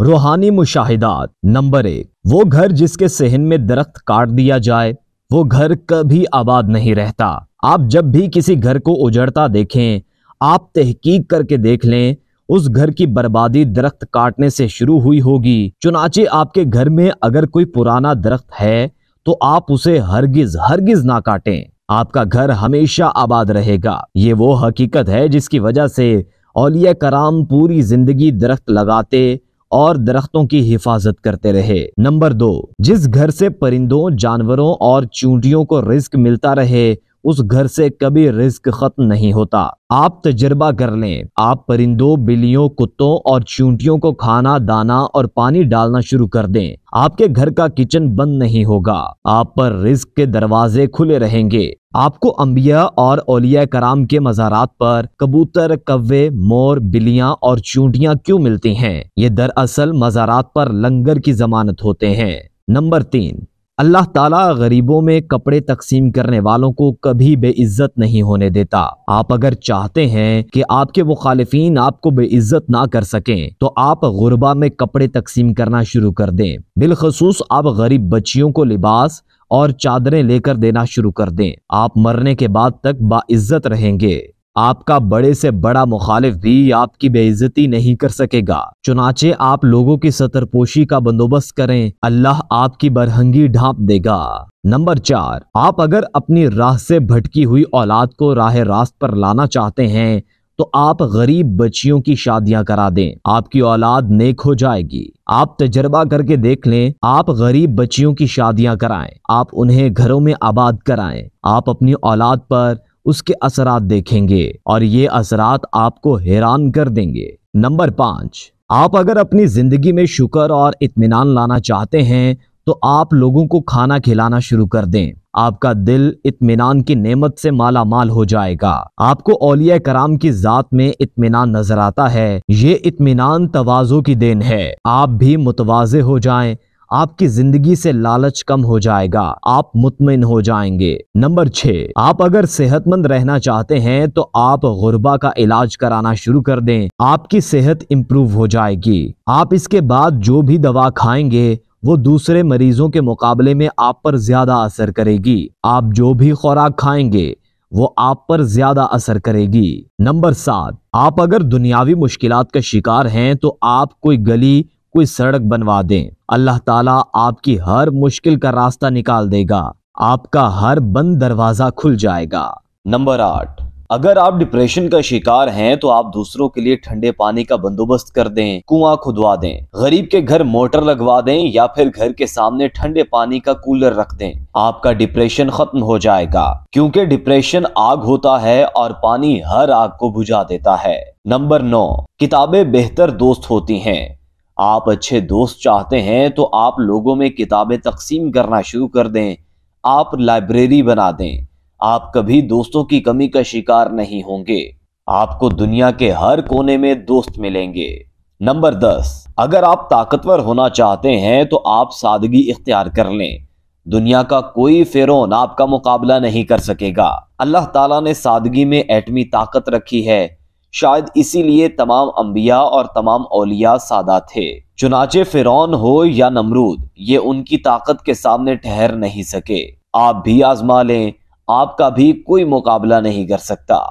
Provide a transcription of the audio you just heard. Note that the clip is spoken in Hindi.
रूहानी मुशाहिदात नंबर एक वो घर जिसके सहन में दरख्त काट दिया जाए वो घर कभी आबाद नहीं रहता आप जब भी किसी घर को उजड़ता देखें आप तहकीक करके देख लें उस घर की बर्बादी दरख्त काटने से शुरू हुई होगी चुनाचे आपके घर में अगर कोई पुराना दरख्त है तो आप उसे हरगिज हरगिज ना काटें आपका घर हमेशा आबाद रहेगा ये वो हकीकत है जिसकी वजह से औलिया कराम पूरी जिंदगी दरख्त लगाते और दरख्तों की हिफाजत करते रहे नंबर दो जिस घर से परिंदों जानवरों और चूंटियों को रिस्क मिलता रहे उस घर से कभी रिस्क खत्म नहीं होता आप तजर्बा कर लें आप परिंदों बिल्लियों कुत्तों और चूंटियों को खाना दाना और पानी डालना शुरू कर दें आपके घर का किचन बंद नहीं होगा आप पर रिस्क के दरवाजे खुले रहेंगे आपको अम्बिया और ओलिया कराम के मज़ारात पर कबूतर कव्वे मोर बिल्लियाँ और चूंटियाँ क्यों मिलती हैं ये दरअसल मज़ारात पर लंगर की जमानत होते हैं नंबर तीन अल्लाह ताला गरीबों में कपड़े तकसीम करने वालों को कभी बेइज्जत नहीं होने देता आप अगर चाहते हैं कि आपके मुखालिफिन आपको बेइज्जत ना कर सकें तो आप गुरबा में कपड़े तकसीम करना शुरू कर दें बिलखसूस आप गरीब बच्चियों को लिबास और चादरें लेकर देना शुरू कर दें आप मरने के बाद तक बाइज्जत रहेंगे आपका बड़े से बड़ा मुखालिफ भी आपकी बेइज्जती नहीं कर सकेगा चुनाचे आप लोगों की सतरपोशी का बंदोबस्त करें अल्लाह आपकी बरहंगी ढांप देगा नंबर चार आप अगर अपनी राह से भटकी हुई औलाद को राह रास्त पर लाना चाहते हैं तो आप गरीब बच्चियों की शादियां करा दें आपकी औलाद नेक हो जाएगी आप तजर्बा करके देख लें आप गरीब बच्चियों की शादियां कराएं आप उन्हें घरों में आबाद कराएं आप अपनी औलाद पर उसके असरात देखेंगे और ये असरात आपको हैरान कर देंगे नंबर पांच आप अगर अपनी ज़िंदगी में शुक्र और इत्मीनान लाना चाहते हैं तो आप लोगों को खाना खिलाना शुरू कर दें आपका दिल इत्मीनान की नेमत से माला माल हो जाएगा आपको ओलिया कराम की ज़ात में इत्मीनान नजर आता है ये इत्मीनान तवाज़ो की देन है आप भी मुतवाज़े हो जाएं आपकी जिंदगी से लालच कम हो जाएगा आप मुतमिन हो जाएंगे नंबर छह आप अगर सेहतमंद रहना चाहते हैं तो आप गुरबा का इलाज कराना शुरू कर दें आपकी सेहत इम्प्रूव हो जाएगी आप इसके बाद जो भी दवा खाएंगे वो दूसरे मरीजों के मुकाबले में आप पर ज्यादा असर करेगी आप जो भी खुराक खाएंगे वो आप पर ज्यादा असर करेगी नंबर सात आप अगर दुनियावी मुश्किलात का शिकार हैं तो आप कोई गली कोई सड़क बनवा दें अल्लाह ताला आपकी हर मुश्किल का रास्ता निकाल देगा आपका हर बंद दरवाजा खुल जाएगा नंबर आठ अगर आप डिप्रेशन का शिकार हैं तो आप दूसरों के लिए ठंडे पानी का बंदोबस्त कर दें कुआं खुदवा दें गरीब के घर मोटर लगवा दें या फिर घर के सामने ठंडे पानी का कूलर रख दें आपका डिप्रेशन खत्म हो जाएगा क्योंकि डिप्रेशन आग होता है और पानी हर आग को बुझा देता है नंबर नौ किताबें बेहतर दोस्त होती हैं आप अच्छे दोस्त चाहते हैं तो आप लोगों में किताबें तकसीम करना शुरू कर दें आप लाइब्रेरी बना दें आप कभी दोस्तों की कमी का शिकार नहीं होंगे आपको दुनिया के हर कोने में दोस्त मिलेंगे नंबर दस अगर आप ताकतवर होना चाहते हैं तो आप सादगी इख्तियार कर लें दुनिया का कोई फेरोन आपका मुकाबला नहीं कर सकेगा अल्लाह ताला ने सादगी में एटमी ताकत रखी है शायद इसीलिए तमाम अंबिया और तमाम औलिया सादा थे चुनाचे फिरौन हो या नमरूद ये उनकी ताकत के सामने ठहर नहीं सके आप भी आजमा लें आपका भी कोई मुकाबला नहीं कर सकता